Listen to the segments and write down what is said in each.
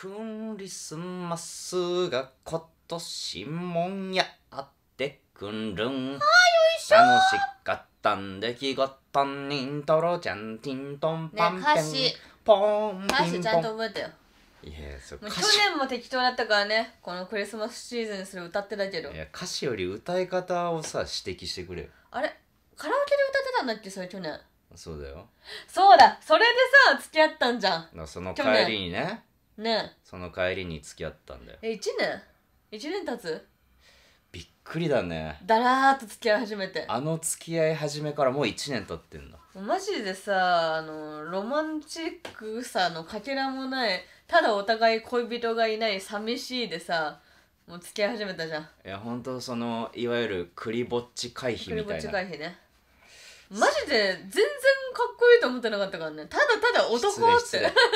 クリスマスが今年もんやってくるん。楽しかったんできごんにとろちゃんティントンパンね歌詞ポン歌詞ちゃんと覚えたよいやそっか。去年も適当だったからねこのクリスマスシーズンそれ歌ってたけどいや歌詞より歌い方をさ指摘してくれよ。あれカラオケで歌ってたんだっけそれ去年そうだよ。そうだそれでさ付き合ったんじゃんその帰りにねねその帰りに付き合ったんだよえ1年1年経つびっくりだねだらーっと付き合い始めてあの付き合い始めからもう1年経ってんだマジでさあのロマンチックさのかけらもないただお互い恋人がいない寂しいでさもう付き合い始めたじゃんいや本当そのいわゆるクリぼっち回避みたいなクリぼっち回避ねマジで全然かっこいいと思ってなかったからねただただ男って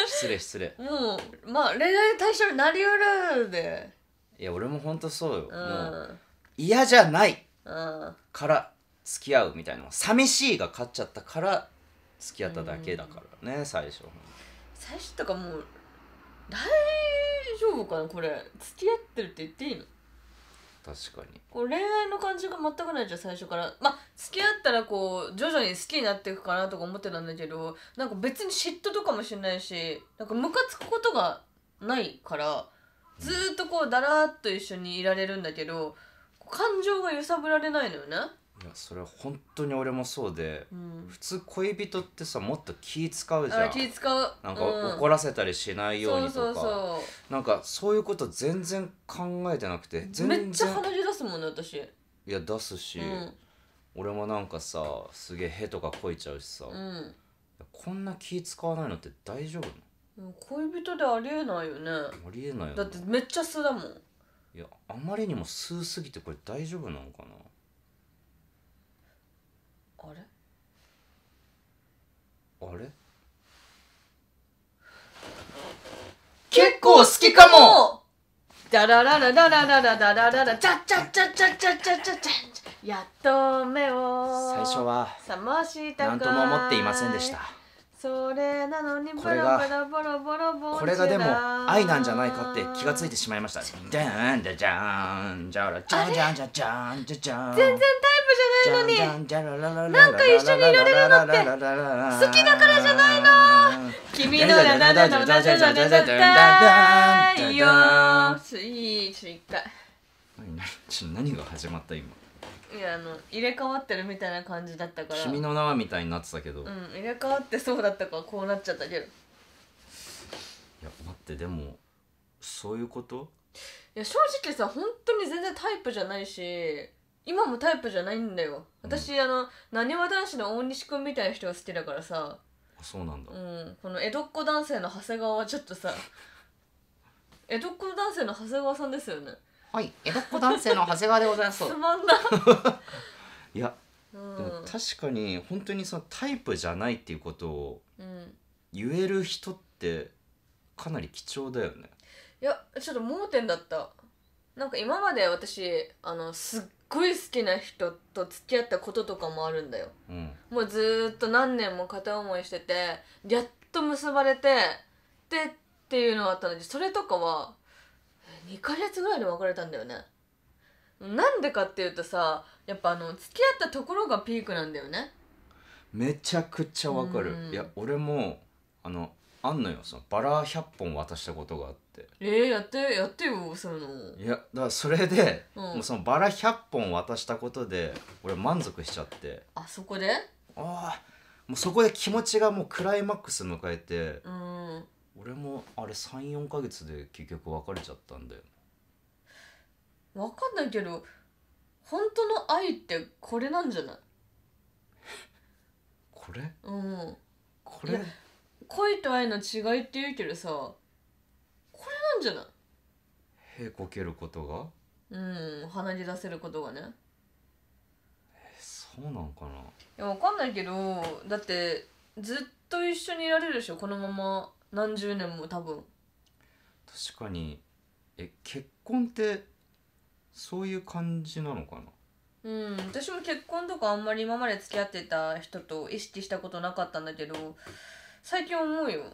失礼失礼 もうまあ恋愛対象になりうるでいや俺も本当そうよ、うん、もう嫌じゃないから付き合うみたいな寂しいが勝っちゃったから付き合っただけだからね、うん、最初最初とかもう大丈夫かなこれ付き合ってるって言っていいの確かにこう恋愛の感じが全くないじゃん最初からまあ付き合ったらこう徐々に好きになっていくかなとか思ってたんだけどなんか別に嫉妬とかもしれないしなんかムカつくことがないからずっとこうだらーっと一緒にいられるんだけど感情が揺さぶられないのよねいやそれ本当に俺もそうで、うん、普通恋人ってさもっと気使うじゃん気使うなんか怒らせたりしないようにとか、うん、そうそうそうなんかそういうこと全然考えてなくてめっちゃ鼻血出すもんね私いや出すし、うん、俺もなんかさすげえへとかこいちゃうしさ、こんな気使わないのって大丈夫の恋人でありえないよねありえないよ、ね、だってめっちゃ素だもんいやあまりにも素すぎてこれ大丈夫なのかなあれあれ結構好きかもダラララララララララララチャチャチャチャチャチャチャチャやっと目を最初は何とも思っていませんでしたそれなのにボロボロボロボロボロこれがでも愛なんじゃないかって気がついてしまいましたじゃんじゃんじゃらじゃんじゃんじゃじゃんじゃじゃん全然タイプじゃないのになんか一緒にいられるのって好きだからじゃないの君のだだだだだだだよ一回何が始まった今いやあの入れ替わってるみたいな感じだったから君の名はみたいになってたけど、うん入れ替わってそうだったからこうなっちゃったけどいや待ってでもそういうこといや正直さ本当に全然タイプじゃないし今もタイプじゃないんだよ私、あのなにわ男子の大西君みたいな人が好きだからさ、そうなんだ、うん、この江戸っ子男性の長谷川はちょっとさ江戸っ子男性の長谷川さんですよねはい江戸っ子男性の長谷川でございますつ まんな。いや、うん、確かに本当にそのタイプじゃないっていうことを言える人ってかなり貴重だよね、いやちょっと盲点だったなんか今まで私あのすっごい好きな人と付き合ったこととかもあるんだよ、うん、もうずっと何年も片思いしててやっと結ばれてでっていうのがあったのでそれとかは2ヶ月ぐらいで別れたんだよねなんでかっていうとさやっぱあの付き合ったところがピークなんだよねめちゃくちゃわかる、うんいや俺もあのあんのよそのバラ100本渡したことがあってえー、やってやってよそういうのいやだからそれで、うんもうそのバラ100本渡したことで俺満足しちゃってあそこでああもうそこで気持ちがもうクライマックス迎えて、うん俺もあれ34か月で結局別れちゃったんだよ分かんないけど本当の愛ってこれなんじゃない これうんこれ恋と愛の違いって言うけどさこれなんじゃないへこけることがうん鼻に出せることがねえそうなんかないや分かんないけどだってずっと一緒にいられるでしょこのまま何十年も多分確かにえ結婚ってそういう感じなのかなうん私も結婚とかあんまり今まで付き合ってた人と意識したことなかったんだけど最近思うよ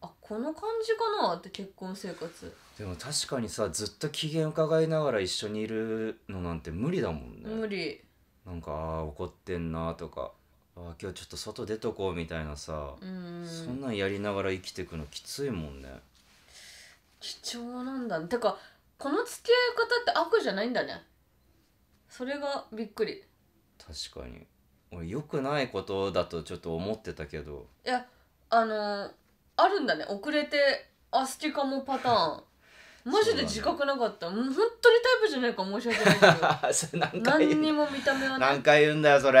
あこの感じかなって結婚生活でも確かにさずっと機嫌伺いながら一緒にいるのなんて無理だもんね無理なんかあ怒ってんなとかあ今日ちょっと外出とこうみたいなさ、ん、そんなんやりながら生きていくのきついもんね貴重なんだ、てかこの付き合い方って悪じゃないんだねそれがびっくり確かに俺良くないことだとちょっと思ってたけどいやあのー、あるんだね遅れてアスティカもパターン マジで自覚なかったう、ね、本当にタイプじゃないか申し訳ないけど 何にも見た目は、ね、何回言うんだよそれ